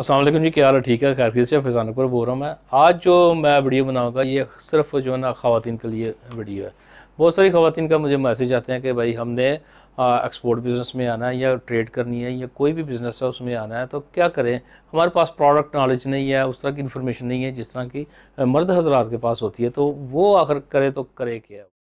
असलम जी क्या हाल ठीक है खैरफी से फैज़ानपुर बोल रहा हूँ मैं आज जो मैं वीडियो बनाऊँगा ये सिर्फ जो है ना खातन के लिए वीडियो है बहुत सारी खातन का मुझे मैसेज आते हैं कि भाई हमने एक्सपोर्ट बिज़नेस में आना है या ट्रेड करनी है या कोई भी बिज़नेस है उसमें आना है तो क्या करें हमारे पास प्रोडक्ट नॉलेज नहीं है उस तरह की इन्फॉर्मेशन नहीं है जिस तरह की मर्द हजरात के पास होती है तो वो आखिर करे तो करे क्या